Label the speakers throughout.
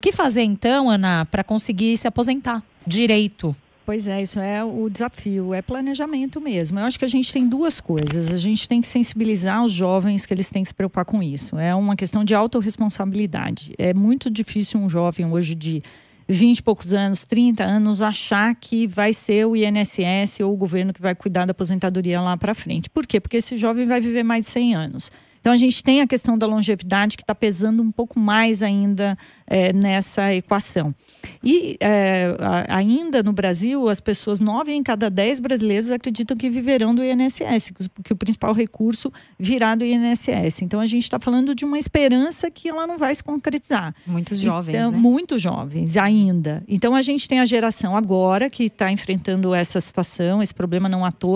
Speaker 1: O que fazer então, Ana, para conseguir se aposentar direito? Pois é, isso é o desafio, é planejamento mesmo. Eu acho que a gente tem duas coisas. A gente tem que sensibilizar os jovens que eles têm que se preocupar com isso. É uma questão de autorresponsabilidade. É muito difícil um jovem hoje de 20 e poucos anos, 30 anos, achar que vai ser o INSS ou o governo que vai cuidar da aposentadoria lá para frente. Por quê? Porque esse jovem vai viver mais de 100 anos. Então a gente tem a questão da longevidade que está pesando um pouco mais ainda é, nessa equação. E é, ainda no Brasil, as pessoas, nove em cada dez brasileiros acreditam que viverão do INSS, que o principal recurso virá do INSS. Então a gente está falando de uma esperança que ela não vai se concretizar. Muitos jovens. Então, né? Muito jovens ainda. Então a gente tem a geração agora que está enfrentando essa situação, esse problema não à toa.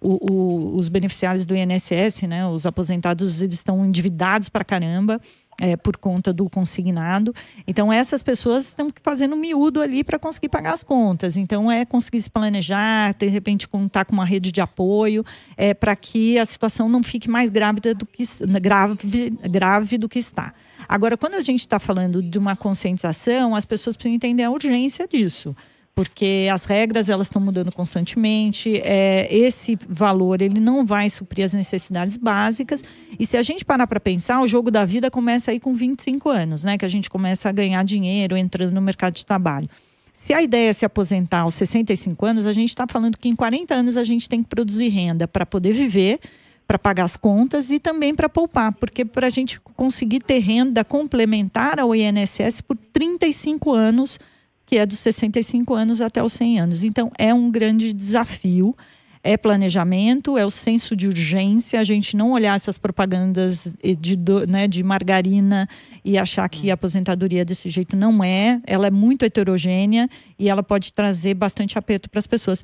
Speaker 1: O, o, os beneficiários do INSS, né, os aposentados eles estão endividados para caramba. É, por conta do consignado. Então, essas pessoas estão fazendo miúdo ali para conseguir pagar as contas. Então, é conseguir se planejar, de repente contar com uma rede de apoio, é, para que a situação não fique mais grave do que, grave, grave do que está. Agora, quando a gente está falando de uma conscientização, as pessoas precisam entender a urgência disso porque as regras elas estão mudando constantemente. É, esse valor ele não vai suprir as necessidades básicas. E se a gente parar para pensar, o jogo da vida começa aí com 25 anos, né? Que a gente começa a ganhar dinheiro entrando no mercado de trabalho. Se a ideia é se aposentar aos 65 anos, a gente está falando que em 40 anos a gente tem que produzir renda para poder viver, para pagar as contas e também para poupar, porque para a gente conseguir ter renda complementar ao INSS por 35 anos que é dos 65 anos até os 100 anos. Então, é um grande desafio. É planejamento, é o senso de urgência, a gente não olhar essas propagandas de, né, de margarina e achar que hum. a aposentadoria desse jeito não é. Ela é muito heterogênea e ela pode trazer bastante aperto para as pessoas.